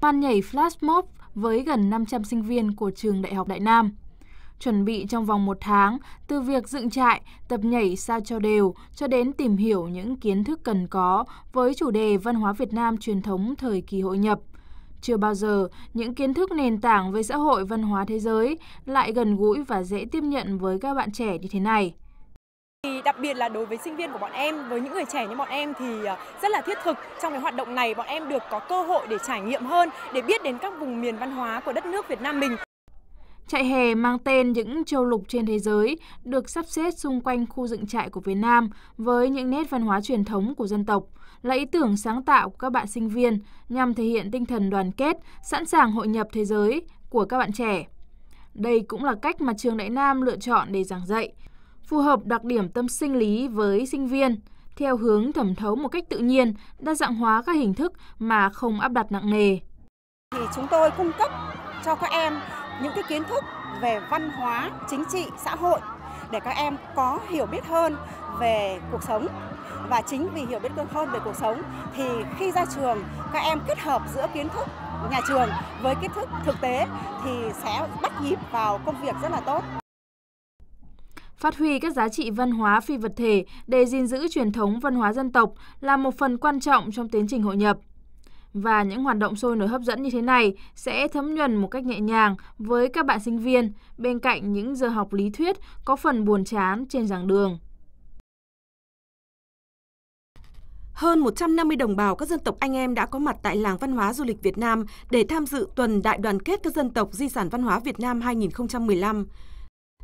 ban nhảy flash mob với gần 500 sinh viên của trường Đại học Đại Nam. Chuẩn bị trong vòng một tháng, từ việc dựng trại, tập nhảy sao cho đều, cho đến tìm hiểu những kiến thức cần có với chủ đề văn hóa Việt Nam truyền thống thời kỳ hội nhập. Chưa bao giờ, những kiến thức nền tảng về xã hội văn hóa thế giới lại gần gũi và dễ tiếp nhận với các bạn trẻ như thế này. Thì đặc biệt là đối với sinh viên của bọn em, với những người trẻ như bọn em thì ờ, rất là thiết thực. Trong cái hoạt động này bọn em được có cơ hội để trải nghiệm hơn, để biết đến các vùng miền văn hóa của đất nước Việt Nam mình. Trại hè mang tên những châu lục trên thế giới được sắp xếp xung quanh khu dựng trại của Việt Nam với những nét văn hóa truyền thống của dân tộc, là ý tưởng sáng tạo của các bạn sinh viên nhằm thể hiện tinh thần đoàn kết, sẵn sàng hội nhập thế giới của các bạn trẻ. Đây cũng là cách mà trường Đại Nam lựa chọn để giảng dạy, phù hợp đặc điểm tâm sinh lý với sinh viên, theo hướng thẩm thấu một cách tự nhiên, đa dạng hóa các hình thức mà không áp đặt nặng nề. Thì chúng tôi cung cấp cho các em những cái kiến thức về văn hóa, chính trị, xã hội để các em có hiểu biết hơn về cuộc sống và chính vì hiểu biết hơn về cuộc sống thì khi ra trường các em kết hợp giữa kiến thức nhà trường với kiến thức thực tế thì sẽ bắt nhịp vào công việc rất là tốt. Phát huy các giá trị văn hóa phi vật thể để gìn giữ truyền thống văn hóa dân tộc là một phần quan trọng trong tiến trình hội nhập. Và những hoạt động sôi nổi hấp dẫn như thế này sẽ thấm nhuần một cách nhẹ nhàng với các bạn sinh viên bên cạnh những giờ học lý thuyết có phần buồn chán trên giảng đường. Hơn 150 đồng bào các dân tộc anh em đã có mặt tại làng văn hóa du lịch Việt Nam để tham dự tuần đại đoàn kết các dân tộc di sản văn hóa Việt Nam 2015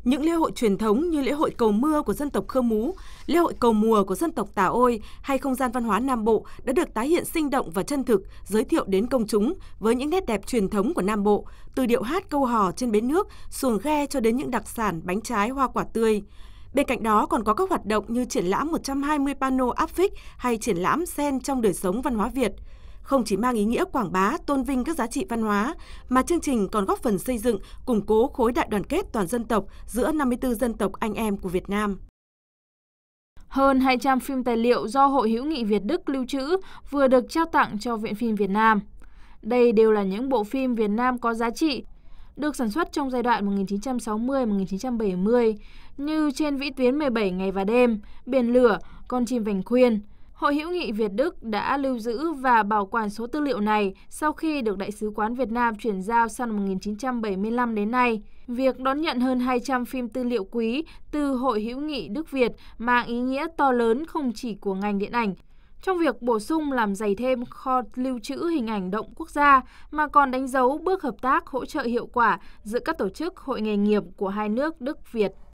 những lễ hội truyền thống như lễ hội cầu mưa của dân tộc Khơ Mú, lễ hội cầu mùa của dân tộc Tà Ôi hay không gian văn hóa Nam Bộ đã được tái hiện sinh động và chân thực, giới thiệu đến công chúng với những nét đẹp truyền thống của Nam Bộ, từ điệu hát câu hò trên bến nước, xuồng ghe cho đến những đặc sản bánh trái hoa quả tươi. Bên cạnh đó còn có các hoạt động như triển lãm 120 pano áp phích hay triển lãm sen trong đời sống văn hóa Việt – không chỉ mang ý nghĩa quảng bá, tôn vinh các giá trị văn hóa, mà chương trình còn góp phần xây dựng, củng cố khối đại đoàn kết toàn dân tộc giữa 54 dân tộc anh em của Việt Nam. Hơn 200 phim tài liệu do Hội hữu nghị Việt Đức lưu trữ vừa được trao tặng cho Viện phim Việt Nam. Đây đều là những bộ phim Việt Nam có giá trị, được sản xuất trong giai đoạn 1960-1970 như Trên vĩ tuyến 17 ngày và đêm, Biển lửa, Con chim vành khuyên, Hội hữu nghị Việt Đức đã lưu giữ và bảo quản số tư liệu này sau khi được Đại sứ quán Việt Nam chuyển giao sau 1975 đến nay. Việc đón nhận hơn 200 phim tư liệu quý từ Hội hữu nghị Đức Việt mang ý nghĩa to lớn không chỉ của ngành điện ảnh trong việc bổ sung làm dày thêm kho lưu trữ hình ảnh động quốc gia mà còn đánh dấu bước hợp tác hỗ trợ hiệu quả giữa các tổ chức hội nghề nghiệp của hai nước Đức Việt.